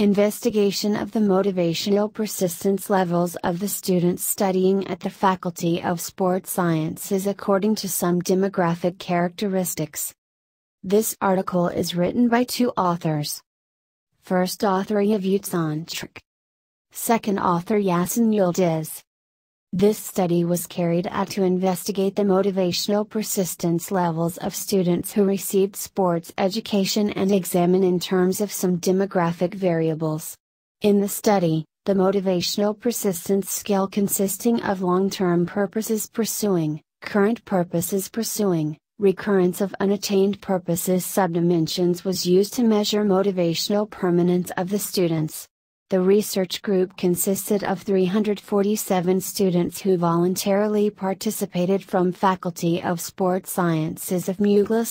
Investigation of the motivational persistence levels of the students studying at the Faculty of Sports Sciences according to some demographic characteristics. This article is written by two authors. First author Yavut Sanchik. Second author Yasin Yildiz. This study was carried out to investigate the motivational persistence levels of students who received sports education and examine in terms of some demographic variables. In the study, the motivational persistence scale consisting of long-term purposes pursuing, current purposes pursuing, recurrence of unattained purposes subdimensions was used to measure motivational permanence of the students. The research group consisted of 347 students who voluntarily participated from Faculty of Sports Sciences of Mugla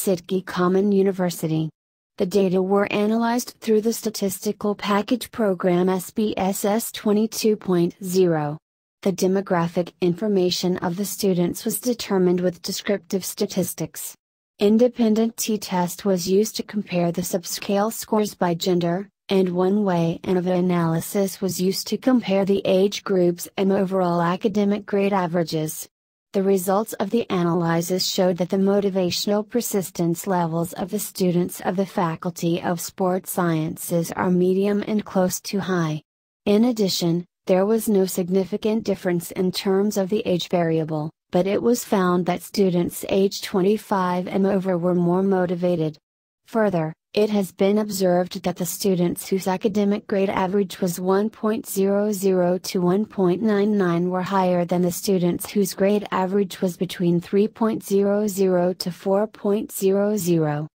Common University. The data were analyzed through the Statistical Package Program SPSS 22.0. The demographic information of the students was determined with descriptive statistics. Independent t-test was used to compare the subscale scores by gender, and one way ANOVA analysis was used to compare the age groups and overall academic grade averages. The results of the analysis showed that the motivational persistence levels of the students of the Faculty of Sports Sciences are medium and close to high. In addition, there was no significant difference in terms of the age variable, but it was found that students age 25 and over were more motivated. Further, it has been observed that the students whose academic grade average was 1.00 to 1.99 were higher than the students whose grade average was between 3.00 to 4.00.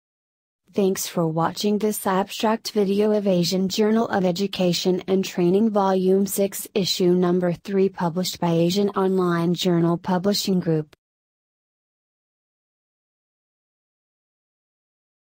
Thanks for watching this abstract video of Asian Journal of Education and Training Volume 6 Issue Number 3 published by Asian Online Journal Publishing Group.